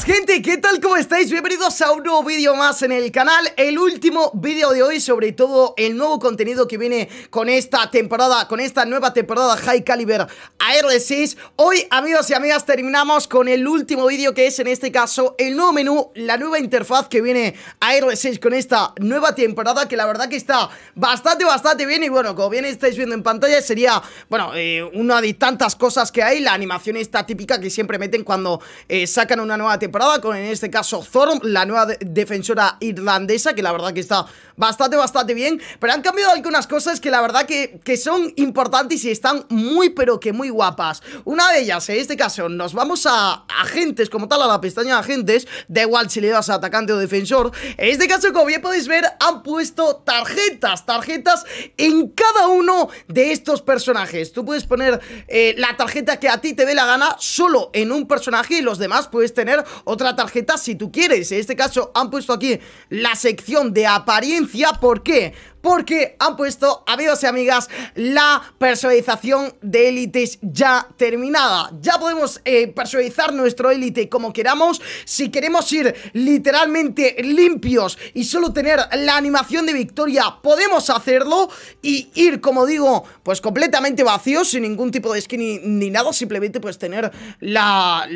gente, ¿qué tal? ¿Cómo estáis? Bienvenidos a un nuevo vídeo más en el canal El último vídeo de hoy sobre todo el nuevo contenido que viene con esta temporada Con esta nueva temporada High Caliber AR6 Hoy amigos y amigas terminamos con el último vídeo que es en este caso El nuevo menú, la nueva interfaz que viene AR6 con esta nueva temporada Que la verdad que está bastante bastante bien Y bueno, como bien estáis viendo en pantalla sería, bueno, eh, una de tantas cosas que hay La animación está típica que siempre meten cuando eh, sacan una nueva temporada con en este caso Thorne, la nueva defensora irlandesa que la verdad que está bastante, bastante bien, pero han cambiado algunas cosas que la verdad que, son importantes y están muy pero que muy guapas. Una de ellas, en este caso, nos vamos a agentes como tal, a la pestaña de agentes, da igual si le das a atacante o defensor, en este caso como bien podéis ver han puesto tarjetas, tarjetas en cada uno de estos personajes. Tú puedes poner eh, la tarjeta que a ti te dé la gana solo en un personaje y los demás puedes tener otra tarjeta si tú quieres. En este caso han puesto aquí la sección de apariencia. ¿Por qué? porque han puesto, amigos y amigas, la personalización de élites ya terminada. Ya podemos eh, personalizar nuestro élite como queramos. Si queremos ir literalmente limpios y solo tener la animación de victoria, podemos hacerlo y ir, como digo, pues completamente vacío, sin ningún tipo de skin ni, nada, simplemente pues tener la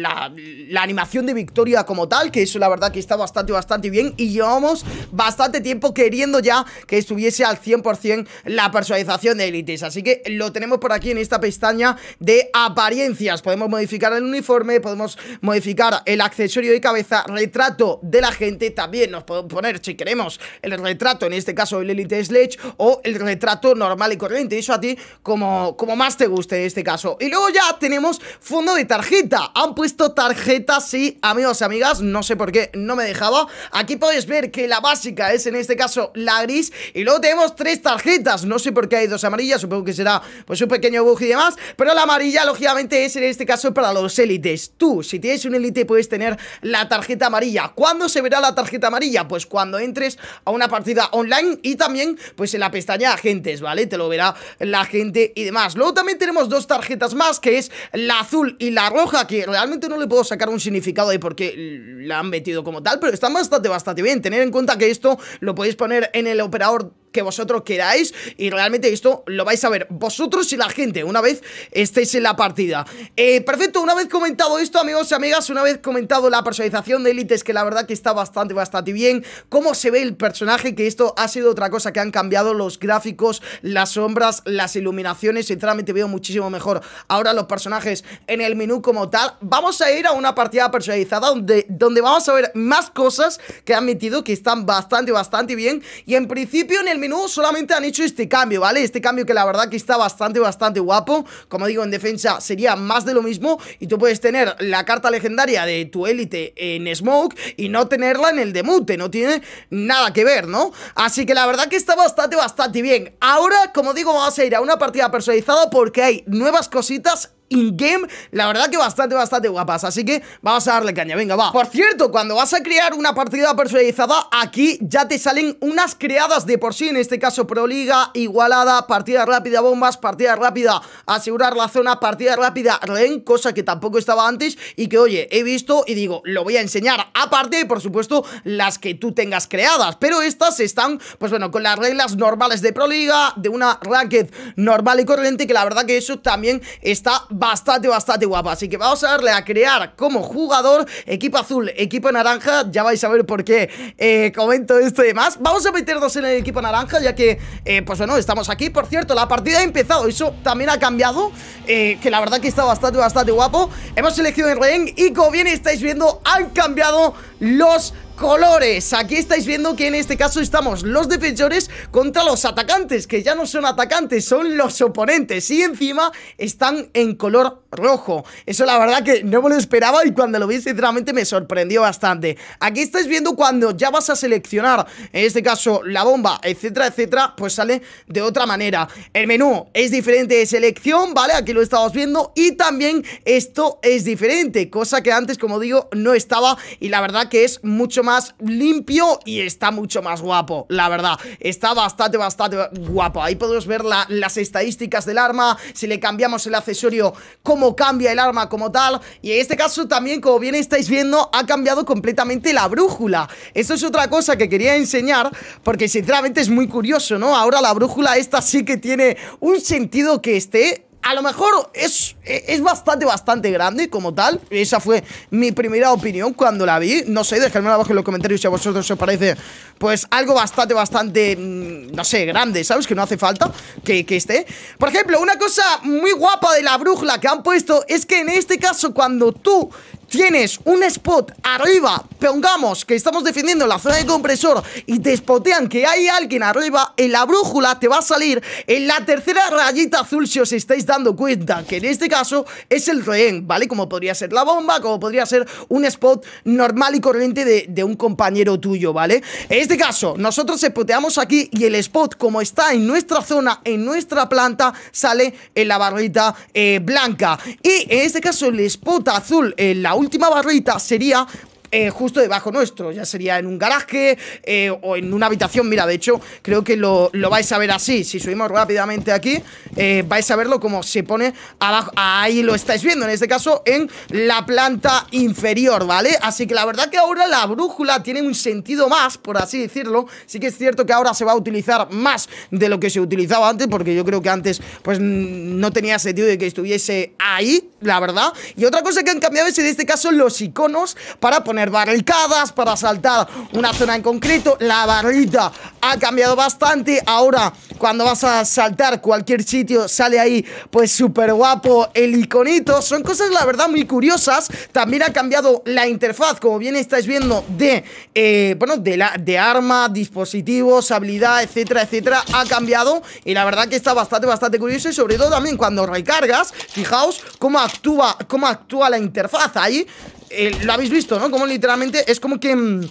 animación de victoria como tal, que eso la verdad que está bastante, bastante bien y llevamos bastante tiempo queriendo ya que estuviese al 100% la personalización de élites Así que lo tenemos por aquí en esta pestaña de apariencias Podemos modificar el uniforme, podemos modificar el accesorio de cabeza, retrato de la gente También nos podemos poner, si queremos, el retrato, en este caso el Elite Sledge O el retrato normal y corriente, eso a ti como, como más te guste en este caso Y luego ya tenemos fondo de tarjeta Han puesto tarjetas, sí, amigos y amigas, no sé por qué no me dejaba Aquí podéis ver que la básica es en este caso la gris Y luego tenemos tres tarjetas. No sé por qué hay dos amarillas, supongo que será pues un pequeño bug y demás. Pero la amarilla, lógicamente, es en este caso para los élites. Tú, si tienes un élite, puedes tener la tarjeta amarilla. ¿Cuándo se verá la tarjeta amarilla? Pues cuando entres a una partida online y también pues en la pestaña agentes, ¿vale? Te lo verá la gente y demás. Luego también tenemos dos tarjetas más, que es la azul y la roja, que realmente no le puedo sacar un significado de por qué la han metido como tal, pero están bastante, bastante bien. Tener en cuenta que esto lo podéis poner en el operador que vosotros queráis y realmente esto lo vais a ver vosotros y la gente una vez estéis en la partida eh, perfecto, una vez comentado esto amigos y amigas una vez comentado la personalización de élites que la verdad que está bastante, bastante bien cómo se ve el personaje, que esto ha sido otra cosa que han cambiado los gráficos las sombras, las iluminaciones sinceramente veo muchísimo mejor ahora los personajes en el menú como tal vamos a ir a una partida personalizada donde, donde vamos a ver más cosas que han metido que están bastante, bastante bien y en principio en el el menú solamente han hecho este cambio, ¿vale? Este cambio que la verdad que está bastante, bastante guapo. Como digo, en defensa sería más de lo mismo y tú puedes tener la carta legendaria de tu élite en Smoke y no tenerla en el de No tiene nada que ver, ¿no? Así que la verdad que está bastante, bastante bien. Ahora, como digo, vamos a ir a una partida personalizada porque hay nuevas cositas in-game, la verdad que bastante, bastante guapas. Así que vamos a darle caña, venga, va. Por cierto, cuando vas a crear una partida personalizada, aquí ya te salen unas creadas de por sí, en este caso Proliga, igualada, partida rápida, bombas, partida rápida, asegurar la zona, partida rápida, ren, cosa que tampoco estaba antes y que, oye, he visto y digo, lo voy a enseñar. Aparte, por supuesto, las que tú tengas creadas, pero estas están, pues bueno, con las reglas normales de Proliga de una racket normal y corriente, que la verdad que eso también está bastante, bastante guapo Así que vamos a darle a crear como jugador, equipo azul, equipo naranja. Ya vais a ver por qué eh, comento esto y demás. Vamos a meternos en el equipo naranja, ya que, eh, pues bueno, estamos aquí. Por cierto, la partida ha empezado. Eso también ha cambiado. Eh, que la verdad que está bastante, bastante guapo. Hemos elegido el rehén y como bien estáis viendo, han cambiado los colores. Aquí estáis viendo que en este caso estamos los defensores contra los atacantes, que ya no son atacantes, son los oponentes. Y encima están en color rojo. Eso la verdad que no me lo esperaba y cuando lo vi sinceramente me sorprendió bastante. Aquí estáis viendo cuando ya vas a seleccionar, en este caso la bomba, etcétera, etcétera, pues sale de otra manera. El menú es diferente de selección, ¿vale? Aquí lo estamos viendo y también esto es diferente, cosa que antes, como digo, no estaba y la verdad que es mucho más más limpio y está mucho más guapo, la verdad. Está bastante, bastante guapo. Ahí podemos ver las estadísticas del arma, si le cambiamos el accesorio, cómo cambia el arma como tal. Y en este caso también, como bien estáis viendo, ha cambiado completamente la brújula. Eso es otra cosa que quería enseñar, porque sinceramente es muy curioso, ¿no? Ahora la brújula esta sí que tiene un sentido que esté a lo mejor es, es bastante, bastante grande como tal. Esa fue mi primera opinión cuando la vi. No sé, dejadme abajo en los comentarios si a vosotros os parece, pues, algo bastante, bastante, mm, no sé, grande, ¿sabes? Que no hace falta que, que esté. Por ejemplo, una cosa muy guapa de la brújula que han puesto es que en este caso, cuando tú tienes un spot arriba, pongamos que estamos defendiendo la zona de compresor y te spotean que hay alguien arriba, en la brújula te va a salir en la tercera rayita azul si os estáis dando cuenta, que en este caso es el rehén, ¿vale? Como podría ser la bomba, como podría ser un spot normal y corriente de, un compañero tuyo, ¿vale? En este caso, nosotros spoteamos aquí y el spot como está en nuestra zona, en nuestra planta, sale en la barrita eh, blanca. Y en este caso el spot azul en la última barrita sería eh, justo debajo nuestro. Ya sería en un garaje eh, o en una habitación. Mira, de hecho, creo que lo, vais a ver así. Si subimos rápidamente aquí, eh, vais a verlo como se pone abajo. Ahí lo estáis viendo, en este caso, en la planta inferior, ¿vale? Así que la verdad que ahora la brújula tiene un sentido más, por así decirlo. Sí que es cierto que ahora se va a utilizar más de lo que se utilizaba antes, porque yo creo que antes, pues, no tenía sentido de que estuviese ahí, la verdad. Y otra cosa que han cambiado es, en este caso, los iconos para poner barricadas para saltar una zona en concreto. La barrita ha cambiado bastante. Ahora, cuando vas a saltar cualquier sitio, sale ahí, pues súper guapo el iconito. Son cosas, la verdad, muy curiosas. También ha cambiado la interfaz, como bien estáis viendo, de, eh, bueno, de, la, de arma, dispositivos, habilidad, etcétera, etcétera. Ha cambiado y la verdad que está bastante, bastante curioso. Y sobre todo también cuando recargas, fijaos cómo actúa, cómo actúa la interfaz ahí. Eh, lo habéis visto, ¿no? Como literalmente es como que mm,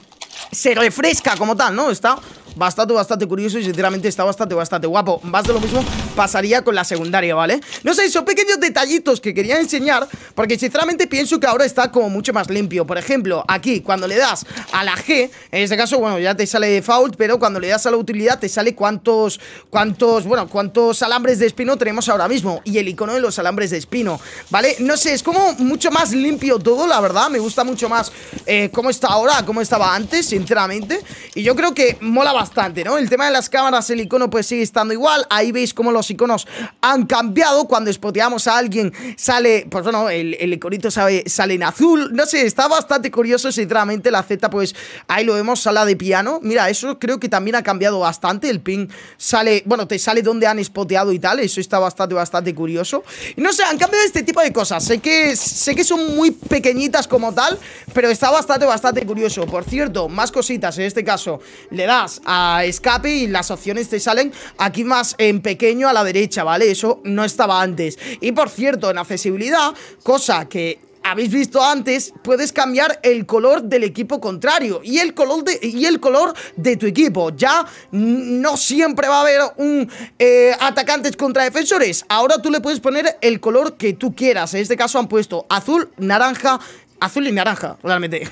se refresca como tal, ¿no? Está Bastante, bastante curioso y sinceramente está bastante, bastante guapo Más de lo mismo pasaría con la secundaria, ¿vale? No sé, son pequeños detallitos que quería enseñar Porque sinceramente pienso que ahora está como mucho más limpio Por ejemplo, aquí, cuando le das a la G En este caso, bueno, ya te sale default Pero cuando le das a la utilidad te sale cuántos, cuántos, bueno, cuántos alambres de espino tenemos ahora mismo Y el icono de los alambres de espino, ¿vale? No sé, es como mucho más limpio todo, la verdad Me gusta mucho más eh, cómo está ahora, cómo estaba antes, sinceramente Y yo creo que mola bastante bastante, ¿no? El tema de las cámaras, el icono pues sigue estando igual. Ahí veis cómo los iconos han cambiado. Cuando spoteamos a alguien sale, pues bueno, el, el iconito sale, en azul. No sé, está bastante curioso, sinceramente. La Z pues ahí lo vemos, sala de piano. Mira, eso creo que también ha cambiado bastante. El ping sale, bueno, te sale donde han spoteado y tal. Eso está bastante, bastante curioso. no sé, han cambiado este tipo de cosas. Sé que, sé que son muy pequeñitas como tal, pero está bastante, bastante curioso. Por cierto, más cositas. En este caso, le das a escape y las opciones te salen aquí más en pequeño a la derecha, ¿vale? Eso no estaba antes. Y por cierto, en accesibilidad, cosa que habéis visto antes, puedes cambiar el color del equipo contrario y el color de, y el color de tu equipo. Ya no siempre va a haber un eh, atacantes contra defensores. Ahora tú le puedes poner el color que tú quieras. En este caso han puesto azul, naranja, azul y naranja, realmente.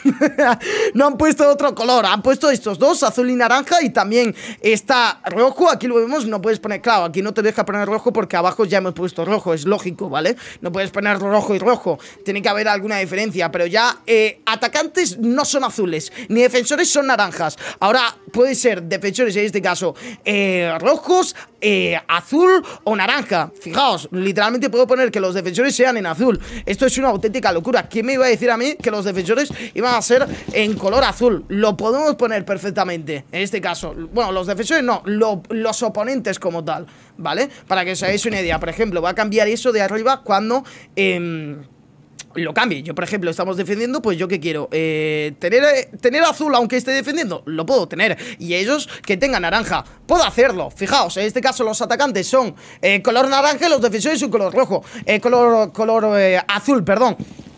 no han puesto otro color, han puesto estos dos, azul y naranja, y también está rojo. Aquí lo vemos, no puedes poner, claro, aquí no te deja poner rojo porque abajo ya hemos puesto rojo, es lógico, ¿vale? No puedes poner rojo y rojo, tiene que haber alguna diferencia, pero ya eh, atacantes no son azules, ni defensores son naranjas. Ahora puede ser defensores en este caso eh, rojos, eh, azul o naranja. Fijaos, literalmente puedo poner que los defensores sean en azul. Esto es una auténtica locura. ¿Quién me iba a decir a mí que los defensores iban a ser en color azul. Lo podemos poner perfectamente en este caso. Bueno, los defensores no, los oponentes como tal, ¿vale? Para que os hagáis una idea. Por ejemplo, va a cambiar eso de arriba cuando... Em, lo cambie. Yo, por ejemplo, estamos defendiendo, pues yo que quiero. Eh, tener, eh, tener azul aunque esté defendiendo, lo puedo tener. Y ellos que tengan naranja, puedo hacerlo. Fijaos, en este caso los atacantes son eh, color naranja y los defensores son color rojo. color color azul, perdón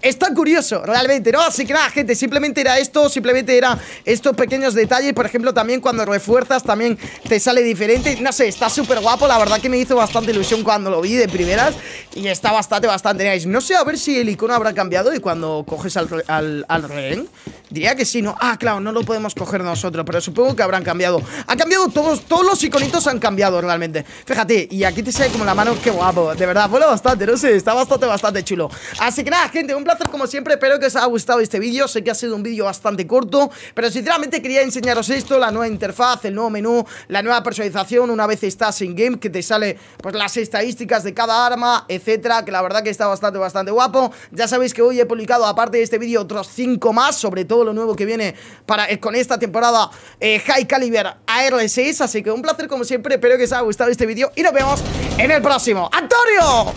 está curioso, realmente, ¿no? Así que nada, gente, simplemente era esto, simplemente era estos pequeños detalles. Por ejemplo, también cuando refuerzas, también te sale diferente. No sé, está súper guapo. La verdad que me hizo bastante ilusión cuando lo vi de primeras. Y está bastante, bastante nice. No sé a ver si el icono habrá cambiado y cuando coges al, al, al rehén. Diría que sí, ¿no? Ah, claro, no lo podemos coger nosotros, pero supongo que habrán cambiado. Ha cambiado todos, todos los iconitos han cambiado realmente. Fíjate, y aquí te sale como la mano, qué guapo. De verdad, vuela bastante, no sé, está bastante, bastante chulo. Así que nada, gente, un placer como siempre, espero que os haya gustado este vídeo Sé que ha sido un vídeo bastante corto Pero sinceramente quería enseñaros esto, la nueva interfaz, el nuevo menú La nueva personalización una vez estás en game Que te sale pues las estadísticas de cada arma, etcétera Que la verdad que está bastante, bastante guapo Ya sabéis que hoy he publicado aparte de este vídeo otros 5 más Sobre todo lo nuevo que viene para, eh, con esta temporada eh, High Caliber AR6 Así que un placer como siempre, espero que os haya gustado este vídeo Y nos vemos en el próximo ¡Antonio!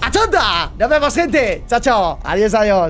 ¡Achanta! Nos vemos, gente. Chao, chao. Adiós, adiós.